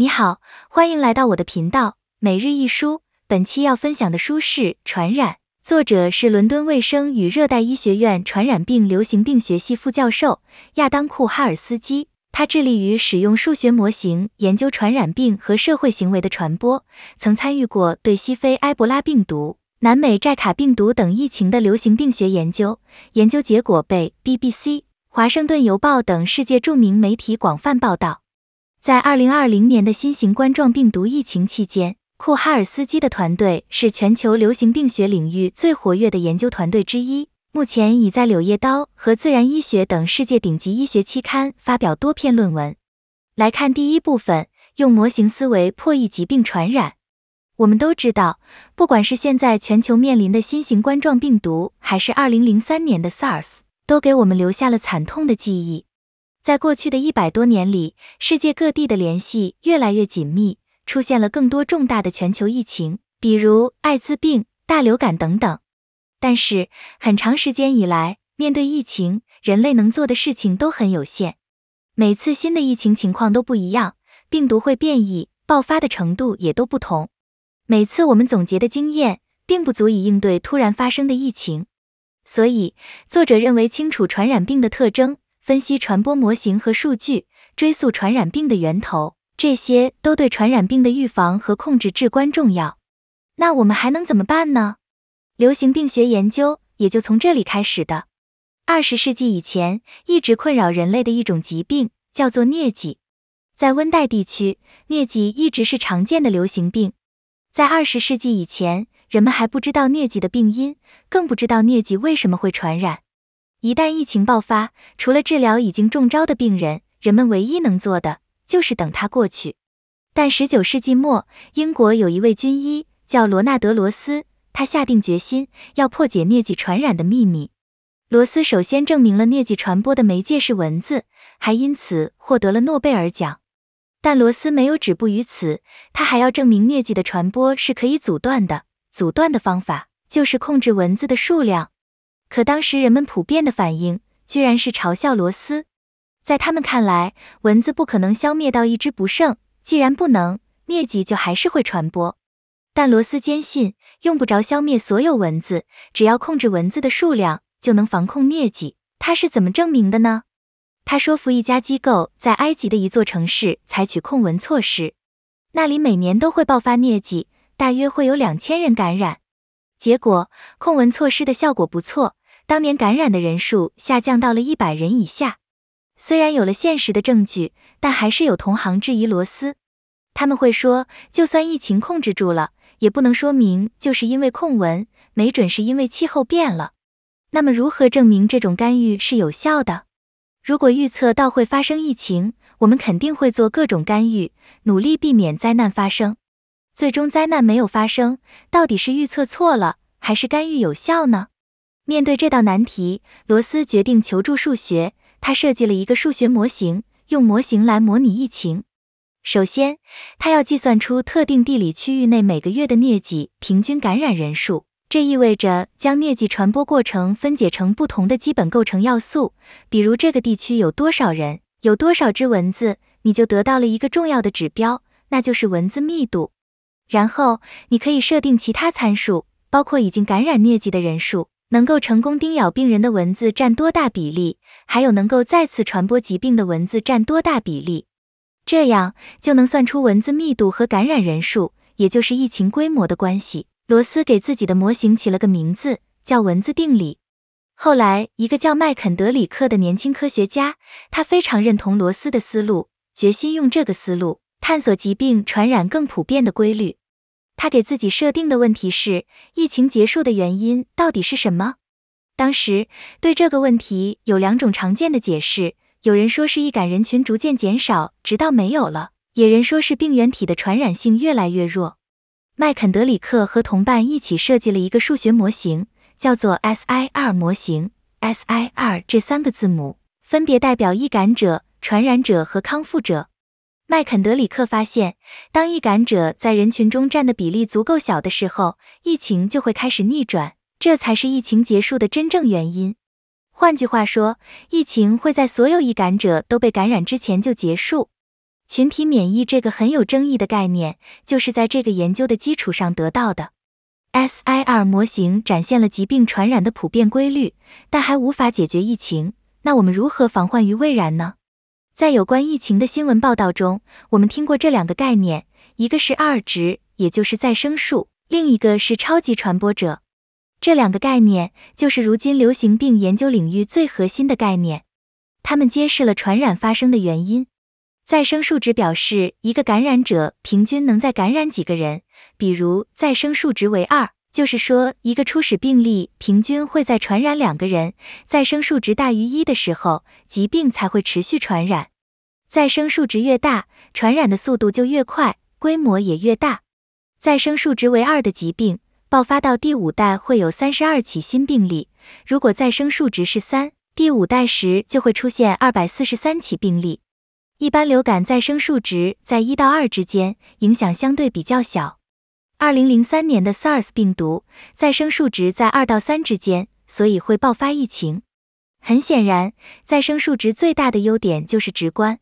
你好，欢迎来到我的频道每日一书。本期要分享的书是《传染》，作者是伦敦卫生与热带医学院传染病流行病学系副教授亚当库哈尔斯基。他致力于使用数学模型研究传染病和社会行为的传播，曾参与过对西非埃博拉病毒、南美寨卡病毒等疫情的流行病学研究，研究结果被 BBC、华盛顿邮报等世界著名媒体广泛报道。在二零二零年的新型冠状病毒疫情期间，库哈尔斯基的团队是全球流行病学领域最活跃的研究团队之一，目前已在《柳叶刀》和《自然医学》等世界顶级医学期刊发表多篇论文。来看第一部分：用模型思维破译疾病传染。我们都知道，不管是现在全球面临的新型冠状病毒，还是二零零三年的 SARS，都给我们留下了惨痛的记忆。在过去的一百多年里，世界各地的联系越来越紧密，出现了更多重大的全球疫情，比如艾滋病、大流感等等。但是，很长时间以来，面对疫情，人类能做的事情都很有限。每次新的疫情情况都不一样，病毒会变异，爆发的程度也都不同。每次我们总结的经验，并不足以应对突然发生的疫情。所以，作者认为清楚传染病的特征。分析传播模型和数据，追溯传染病的源头，这些都对传染病的预防和控制至关重要。那我们还能怎么办呢？流行病学研究也就从这里开始的。二十世纪以前，一直困扰人类的一种疾病叫做疟疾。在温带地区，疟疾一直是常见的流行病。在二十世纪以前，人们还不知道疟疾的病因，更不知道疟疾为什么会传染。一旦疫情爆发，除了治疗已经中招的病人，人们唯一能做的就是等它过去。但十九世纪末，英国有一位军医叫罗纳德·罗斯，他下定决心要破解疟疾传染的秘密。罗斯首先证明了疟疾传播的媒介是蚊子，还因此获得了诺贝尔奖。但罗斯没有止步于此，他还要证明疟疾的传播是可以阻断的。阻断的方法就是控制蚊子的数量。可当时人们普遍的反应居然是嘲笑罗斯，在他们看来，蚊子不可能消灭到一只不剩，既然不能疟疾就还是会传播。但罗斯坚信，用不着消灭所有蚊子，只要控制蚊子的数量，就能防控疟疾。他是怎么证明的呢？他说服一家机构在埃及的一座城市采取控蚊措施，那里每年都会爆发疟疾，大约会有两千人感染。结果控蚊措施的效果不错。当年感染的人数下降到了一百人以下。虽然有了现实的证据，但还是有同行质疑罗斯。他们会说，就算疫情控制住了，也不能说明就是因为控蚊，没准是因为气候变了。那么，如何证明这种干预是有效的？如果预测到会发生疫情，我们肯定会做各种干预，努力避免灾难发生。最终灾难没有发生，到底是预测错了，还是干预有效呢？面对这道难题，罗斯决定求助数学。他设计了一个数学模型，用模型来模拟疫情。首先，他要计算出特定地理区域内每个月的疟疾平均感染人数。这意味着将疟疾传播过程分解成不同的基本构成要素，比如这个地区有多少人，有多少只蚊子，你就得到了一个重要的指标，那就是蚊子密度。然后你可以设定其他参数，包括已经感染疟疾的人数。能够成功叮咬病人的蚊子占多大比例？还有能够再次传播疾病的蚊子占多大比例？这样就能算出蚊子密度和感染人数，也就是疫情规模的关系。罗斯给自己的模型起了个名字，叫蚊子定理。后来，一个叫麦肯德里克的年轻科学家，他非常认同罗斯的思路，决心用这个思路探索疾病传染更普遍的规律。他给自己设定的问题是：疫情结束的原因到底是什么？当时对这个问题有两种常见的解释：有人说是易感人群逐渐减少，直到没有了；也人说是病原体的传染性越来越弱。麦肯德里克和同伴一起设计了一个数学模型，叫做 SIR 模型。SIR 这三个字母分别代表易感者、传染者和康复者。麦肯德里克发现，当易感者在人群中占的比例足够小的时候，疫情就会开始逆转，这才是疫情结束的真正原因。换句话说，疫情会在所有易感者都被感染之前就结束。群体免疫这个很有争议的概念，就是在这个研究的基础上得到的。SIR 模型展现了疾病传染的普遍规律，但还无法解决疫情。那我们如何防患于未然呢？在有关疫情的新闻报道中，我们听过这两个概念，一个是二值，也就是再生数，另一个是超级传播者。这两个概念就是如今流行病研究领域最核心的概念，它们揭示了传染发生的原因。再生数值表示一个感染者平均能在感染几个人，比如再生数值为二。就是说，一个初始病例平均会在传染两个人，再生数值大于一的时候，疾病才会持续传染。再生数值越大，传染的速度就越快，规模也越大。再生数值为二的疾病，爆发到第五代会有三十二起新病例。如果再生数值是三，第五代时就会出现二百四十三起病例。一般流感再生数值在一到二之间，影响相对比较小。二零零三年的 SARS 病毒再生数值在二到三之间，所以会爆发疫情。很显然，再生数值最大的优点就是直观。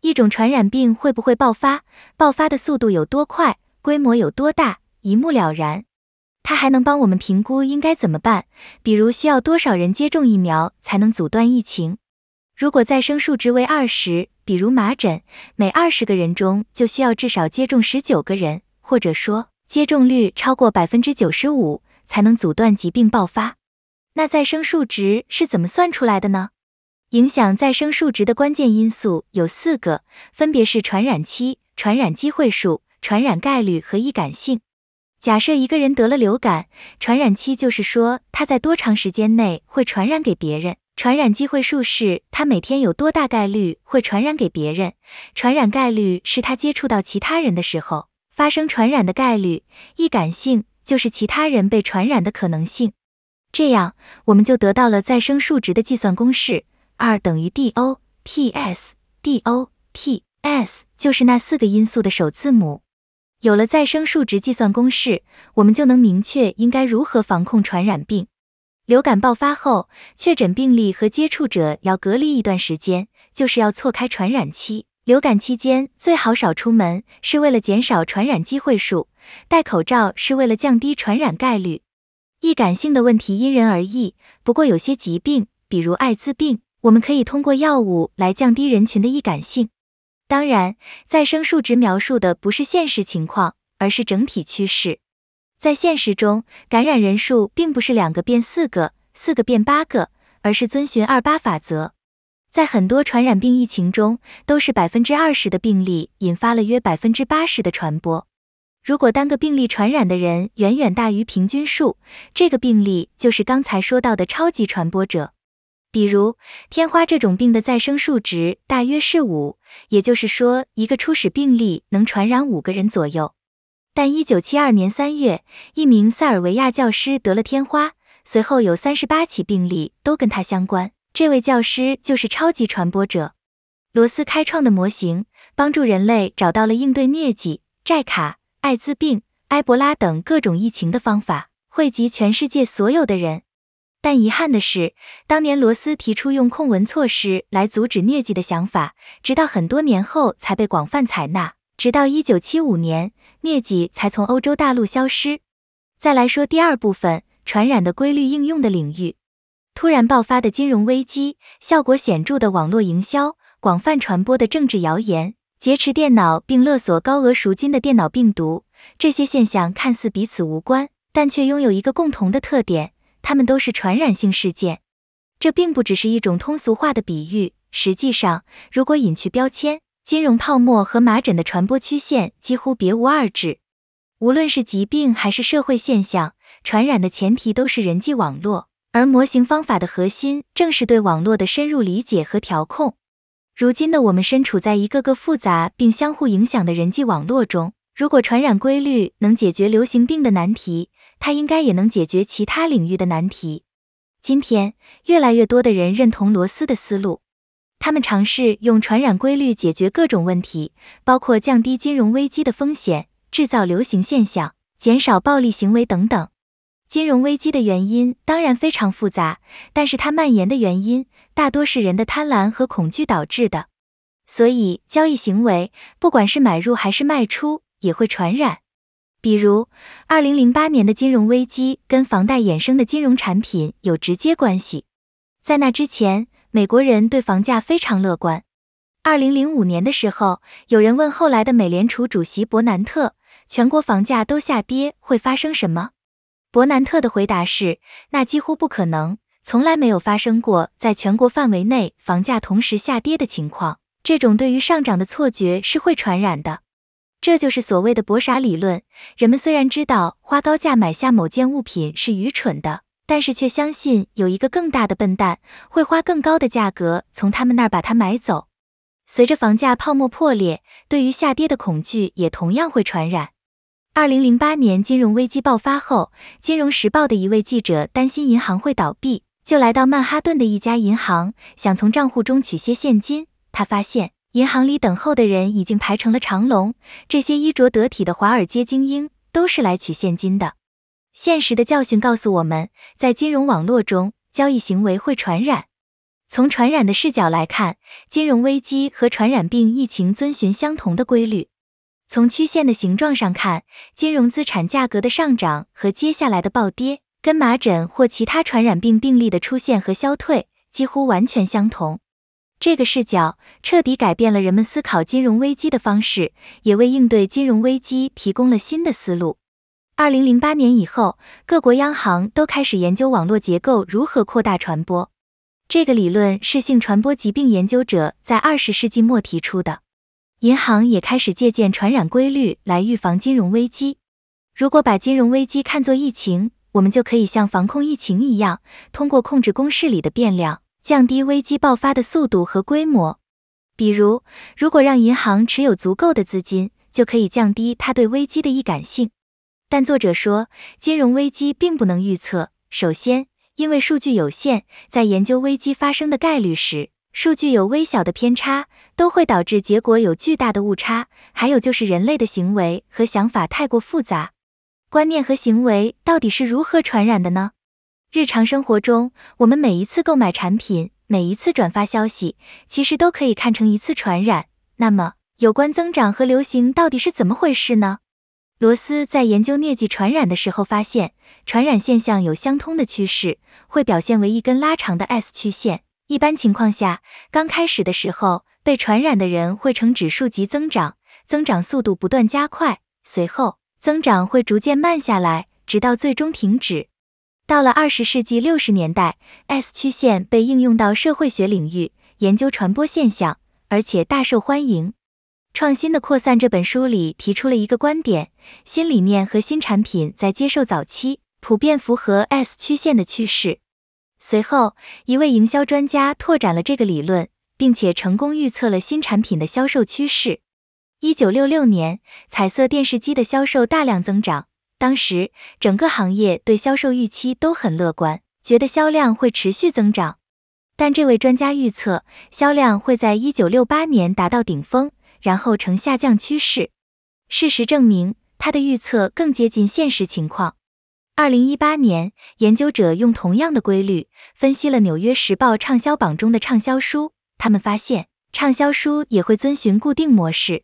一种传染病会不会爆发，爆发的速度有多快，规模有多大，一目了然。它还能帮我们评估应该怎么办，比如需要多少人接种疫苗才能阻断疫情。如果再生数值为二十，比如麻疹，每二十个人中就需要至少接种十九个人，或者说。接种率超过百分之九十五才能阻断疾病爆发。那再生数值是怎么算出来的呢？影响再生数值的关键因素有四个，分别是传染期、传染机会数、传染概率和易感性。假设一个人得了流感，传染期就是说他在多长时间内会传染给别人。传染机会数是他每天有多大概率会传染给别人。传染概率是他接触到其他人的时候。发生传染的概率，易感性就是其他人被传染的可能性。这样，我们就得到了再生数值的计算公式，R 等于 DOTS。DOTS 就是那四个因素的首字母。有了再生数值计算公式，我们就能明确应该如何防控传染病。流感爆发后，确诊病例和接触者要隔离一段时间，就是要错开传染期。流感期间最好少出门，是为了减少传染机会数；戴口罩是为了降低传染概率。易感性的问题因人而异，不过有些疾病，比如艾滋病，我们可以通过药物来降低人群的易感性。当然，再生数值描述的不是现实情况，而是整体趋势。在现实中，感染人数并不是两个变四个，四个变八个，而是遵循二八法则。在很多传染病疫情中，都是百分之二十的病例引发了约百分之八十的传播。如果单个病例传染的人远远大于平均数，这个病例就是刚才说到的超级传播者。比如天花这种病的再生数值大约是五，也就是说一个初始病例能传染五个人左右。但一九七二年三月，一名塞尔维亚教师得了天花，随后有三十八起病例都跟他相关。这位教师就是超级传播者罗斯开创的模型，帮助人类找到了应对疟疾、寨卡、艾滋病、埃博拉等各种疫情的方法，惠及全世界所有的人。但遗憾的是，当年罗斯提出用控蚊措施来阻止疟疾的想法，直到很多年后才被广泛采纳。直到1975年，疟疾才从欧洲大陆消失。再来说第二部分：传染的规律应用的领域。突然爆发的金融危机，效果显著的网络营销，广泛传播的政治谣言，劫持电脑并勒索高额赎金的电脑病毒，这些现象看似彼此无关，但却拥有一个共同的特点：它们都是传染性事件。这并不只是一种通俗化的比喻。实际上，如果隐去标签，金融泡沫和麻疹的传播曲线几乎别无二致。无论是疾病还是社会现象，传染的前提都是人际网络。而模型方法的核心正是对网络的深入理解和调控。如今的我们身处在一个个复杂并相互影响的人际网络中，如果传染规律能解决流行病的难题，它应该也能解决其他领域的难题。今天，越来越多的人认同罗斯的思路，他们尝试用传染规律解决各种问题，包括降低金融危机的风险、制造流行现象、减少暴力行为等等。金融危机的原因当然非常复杂，但是它蔓延的原因大多是人的贪婪和恐惧导致的。所以，交易行为不管是买入还是卖出，也会传染。比如，二零零八年的金融危机跟房贷衍生的金融产品有直接关系。在那之前，美国人对房价非常乐观。二零零五年的时候，有人问后来的美联储主席伯南特：“全国房价都下跌会发生什么？”伯南特的回答是：那几乎不可能，从来没有发生过在全国范围内房价同时下跌的情况。这种对于上涨的错觉是会传染的，这就是所谓的“博傻理论”。人们虽然知道花高价买下某件物品是愚蠢的，但是却相信有一个更大的笨蛋会花更高的价格从他们那儿把它买走。随着房价泡沫破裂，对于下跌的恐惧也同样会传染。二零零八年金融危机爆发后，金融时报的一位记者担心银行会倒闭，就来到曼哈顿的一家银行，想从账户中取些现金。他发现，银行里等候的人已经排成了长龙，这些衣着得体的华尔街精英都是来取现金的。现实的教训告诉我们，在金融网络中，交易行为会传染。从传染的视角来看，金融危机和传染病疫情遵循相同的规律。从曲线的形状上看，金融资产价格的上涨和接下来的暴跌，跟麻疹或其他传染病病例的出现和消退几乎完全相同。这个视角彻底改变了人们思考金融危机的方式，也为应对金融危机提供了新的思路。二零零八年以后，各国央行都开始研究网络结构如何扩大传播。这个理论是性传播疾病研究者在二十世纪末提出的。银行也开始借鉴传染规律来预防金融危机。如果把金融危机看作疫情，我们就可以像防控疫情一样，通过控制公式里的变量，降低危机爆发的速度和规模。比如，如果让银行持有足够的资金，就可以降低它对危机的易感性。但作者说，金融危机并不能预测。首先，因为数据有限，在研究危机发生的概率时。数据有微小的偏差，都会导致结果有巨大的误差。还有就是人类的行为和想法太过复杂，观念和行为到底是如何传染的呢？日常生活中，我们每一次购买产品，每一次转发消息，其实都可以看成一次传染。那么，有关增长和流行到底是怎么回事呢？罗斯在研究疟疾传染的时候发现，传染现象有相通的趋势，会表现为一根拉长的 S 曲线。一般情况下，刚开始的时候，被传染的人会呈指数级增长，增长速度不断加快，随后增长会逐渐慢下来，直到最终停止。到了二十世纪六十年代，S 曲线被应用到社会学领域，研究传播现象，而且大受欢迎。《创新的扩散》这本书里提出了一个观点：新理念和新产品在接受早期，普遍符合 S 曲线的趋势。随后，一位营销专家拓展了这个理论，并且成功预测了新产品的销售趋势。一九六六年，彩色电视机的销售大量增长，当时整个行业对销售预期都很乐观，觉得销量会持续增长。但这位专家预测，销量会在一九六八年达到顶峰，然后呈下降趋势。事实证明，他的预测更接近现实情况。二零一八年，研究者用同样的规律分析了《纽约时报》畅销榜中的畅销书。他们发现，畅销书也会遵循固定模式。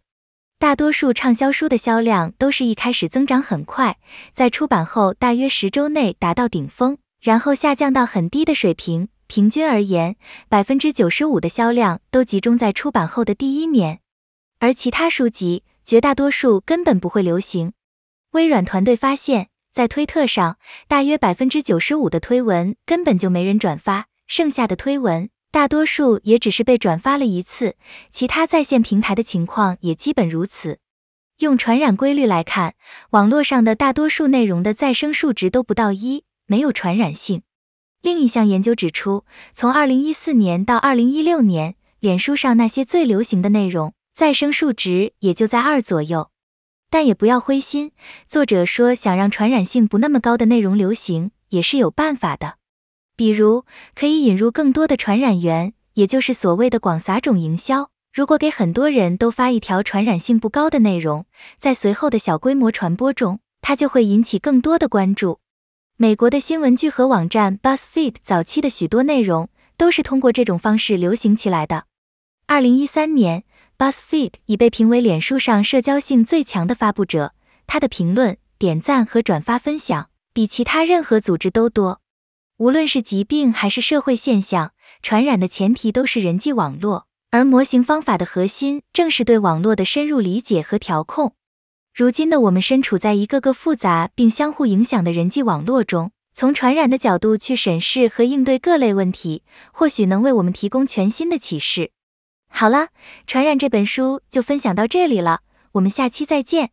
大多数畅销书的销量都是一开始增长很快，在出版后大约十周内达到顶峰，然后下降到很低的水平。平均而言，百分之九十五的销量都集中在出版后的第一年。而其他书籍，绝大多数根本不会流行。微软团队发现。在推特上，大约百分之九十五的推文根本就没人转发，剩下的推文大多数也只是被转发了一次。其他在线平台的情况也基本如此。用传染规律来看，网络上的大多数内容的再生数值都不到一，没有传染性。另一项研究指出，从二零一四年到二零一六年，脸书上那些最流行的内容，再生数值也就在二左右。但也不要灰心，作者说，想让传染性不那么高的内容流行，也是有办法的。比如，可以引入更多的传染源，也就是所谓的广撒种营销。如果给很多人都发一条传染性不高的内容，在随后的小规模传播中，它就会引起更多的关注。美国的新闻聚合网站 Buzzfeed 早期的许多内容都是通过这种方式流行起来的。二零一三年。Buzzfeed 已被评为脸书上社交性最强的发布者，他的评论、点赞和转发分享比其他任何组织都多。无论是疾病还是社会现象，传染的前提都是人际网络，而模型方法的核心正是对网络的深入理解和调控。如今的我们身处在一个个复杂并相互影响的人际网络中，从传染的角度去审视和应对各类问题，或许能为我们提供全新的启示。好了，传染这本书就分享到这里了，我们下期再见。